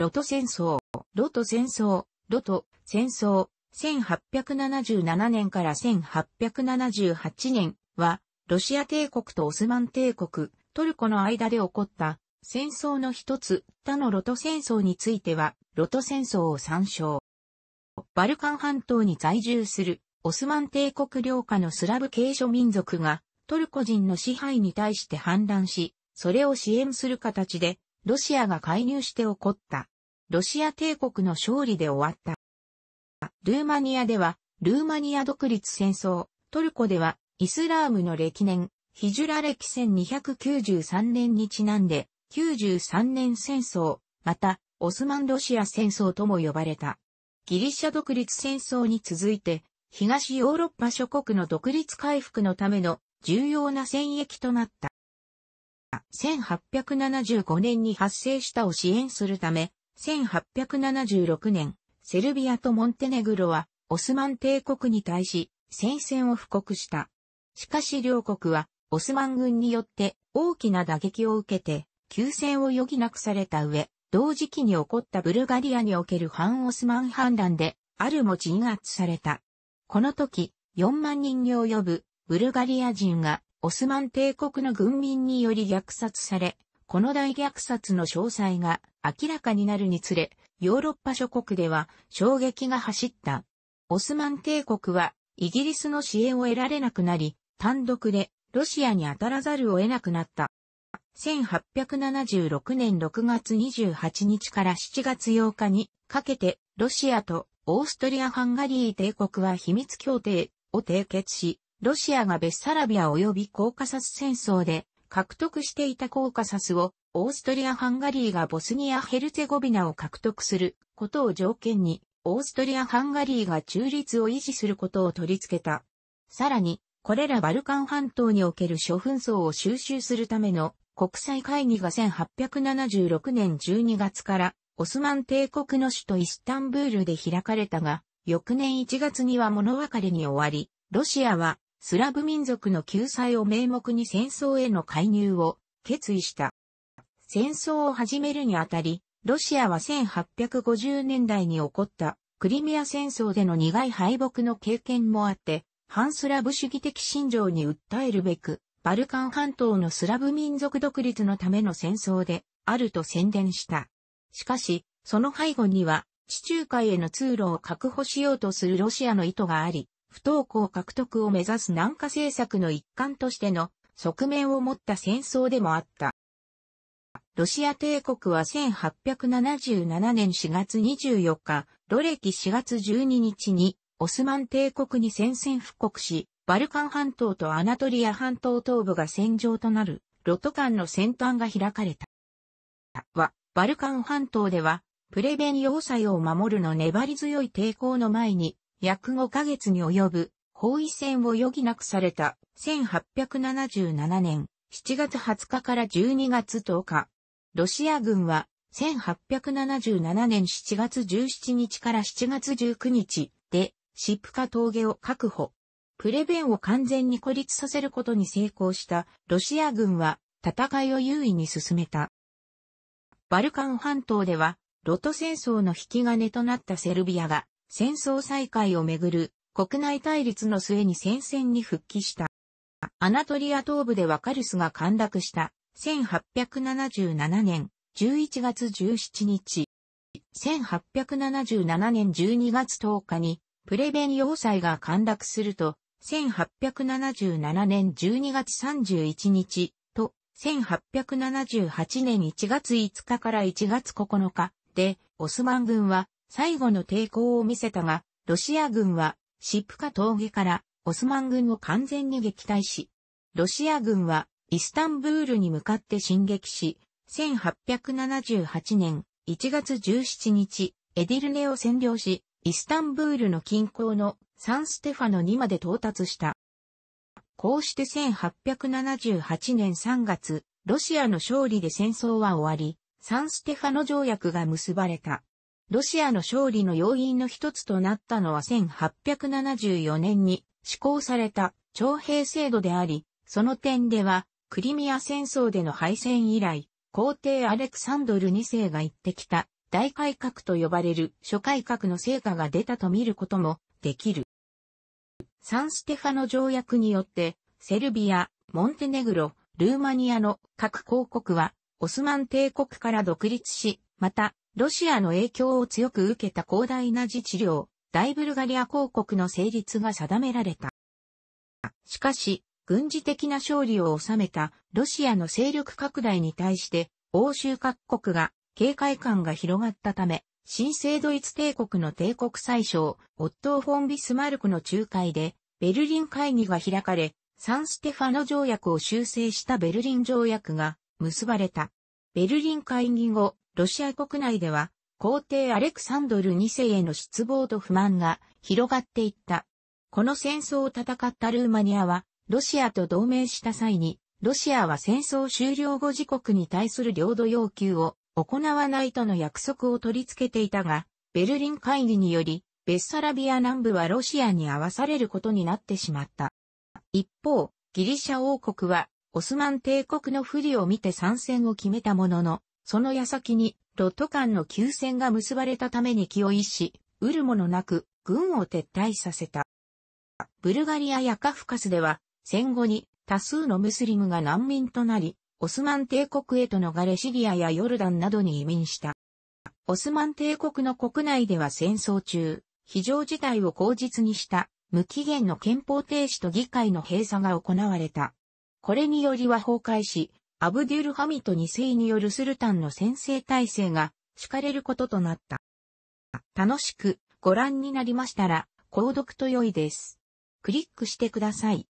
ロト戦争、ロト戦争、ロト戦争、1877年から1878年は、ロシア帝国とオスマン帝国、トルコの間で起こった戦争の一つ、他のロト戦争については、ロト戦争を参照。バルカン半島に在住するオスマン帝国領下のスラブ系諸民族がトルコ人の支配に対して反乱し、それを支援する形でロシアが介入して起こったロシア帝国の勝利で終わった。ルーマニアでは、ルーマニア独立戦争、トルコでは、イスラームの歴年、ヒジュラ歴1293年にちなんで、93年戦争、また、オスマンロシア戦争とも呼ばれた。ギリシャ独立戦争に続いて、東ヨーロッパ諸国の独立回復のための重要な戦役となった。1875年に発生したを支援するため、1876年、セルビアとモンテネグロは、オスマン帝国に対し、戦線を布告した。しかし両国は、オスマン軍によって大きな打撃を受けて、休戦を余儀なくされた上、同時期に起こったブルガリアにおける反オスマン反乱で、あるも鎮圧された。この時、4万人に及ぶブルガリア人がオスマン帝国の軍民により虐殺され、この大虐殺の詳細が明らかになるにつれ、ヨーロッパ諸国では衝撃が走った。オスマン帝国はイギリスの支援を得られなくなり、単独でロシアに当たらざるを得なくなった。1876年6月28日から7月8日にかけて、ロシアとオーストリア・ハンガリー帝国は秘密協定を締結し、ロシアがベッサラビア及びコーカサス戦争で獲得していたコーカサスを、オーストリア・ハンガリーがボスニア・ヘルツェゴビナを獲得することを条件に、オーストリア・ハンガリーが中立を維持することを取り付けた。さらに、これらバルカン半島における諸紛争を収集するための国際会議が1876年12月からオスマン帝国の首都イスタンブールで開かれたが、翌年1月には物別れに終わり、ロシアはスラブ民族の救済を名目に戦争への介入を決意した。戦争を始めるにあたり、ロシアは1850年代に起こったクリミア戦争での苦い敗北の経験もあって、反スラブ主義的心情に訴えるべく、バルカン半島のスラブ民族独立のための戦争であると宣伝した。しかし、その背後には地中海への通路を確保しようとするロシアの意図があり、不登校獲得を目指す南下政策の一環としての側面を持った戦争でもあった。ロシア帝国は1877年4月24日、ロレキ4月12日にオスマン帝国に宣戦布告し、バルカン半島とアナトリア半島東部が戦場となるロト間の先端が開かれた。は、バルカン半島では、プレベン要塞を守るの粘り強い抵抗の前に、約5ヶ月に及ぶ包囲戦を余儀なくされた1877年7月20日から12月10日。ロシア軍は1877年7月17日から7月19日でシップカ峠を確保。プレベンを完全に孤立させることに成功したロシア軍は戦いを優位に進めた。バルカン半島ではロト戦争の引き金となったセルビアが戦争再開をめぐる国内対立の末に戦線に復帰した。アナトリア東部でワカルスが陥落した1877年11月17日。1877年12月10日にプレベン要塞が陥落すると、1877年12月31日と1878年1月5日から1月9日でオスマン軍は最後の抵抗を見せたが、ロシア軍は、シップカ峠からオスマン軍を完全に撃退し、ロシア軍はイスタンブールに向かって進撃し、1878年1月17日、エディルネを占領し、イスタンブールの近郊のサンステファノにまで到達した。こうして1878年3月、ロシアの勝利で戦争は終わり、サンステファノ条約が結ばれた。ロシアの勝利の要因の一つとなったのは1874年に施行された徴兵制度であり、その点では、クリミア戦争での敗戦以来、皇帝アレクサンドル2世が言ってきた大改革と呼ばれる諸改革の成果が出たと見ることもできる。サンステファの条約によって、セルビア、モンテネグロ、ルーマニアの各公国は、オスマン帝国から独立し、また、ロシアの影響を強く受けた広大な自治領、大ブルガリア公国の成立が定められた。しかし、軍事的な勝利を収めたロシアの勢力拡大に対して、欧州各国が警戒感が広がったため、新生ドイツ帝国の帝国最小、オットー・フォン・ビスマルクの仲介で、ベルリン会議が開かれ、サンステファノ条約を修正したベルリン条約が結ばれた。ベルリン会議後、ロシア国内では、皇帝アレクサンドル2世への失望と不満が広がっていった。この戦争を戦ったルーマニアは、ロシアと同盟した際に、ロシアは戦争終了後自国に対する領土要求を行わないとの約束を取り付けていたが、ベルリン会議により、ベッサラビア南部はロシアに合わされることになってしまった。一方、ギリシャ王国は、オスマン帝国の不利を見て参戦を決めたものの、その矢先に、ロット間の休戦が結ばれたために気を逸し、得るものなく、軍を撤退させた。ブルガリアやカフカスでは、戦後に多数のムスリムが難民となり、オスマン帝国へと逃れシリアやヨルダンなどに移民した。オスマン帝国の国内では戦争中、非常事態を口実にした無期限の憲法停止と議会の閉鎖が行われた。これによりは崩壊し、アブデュルハミト2世によるスルタンの先制体制が敷かれることとなった。楽しくご覧になりましたら、購読と良いです。クリックしてください。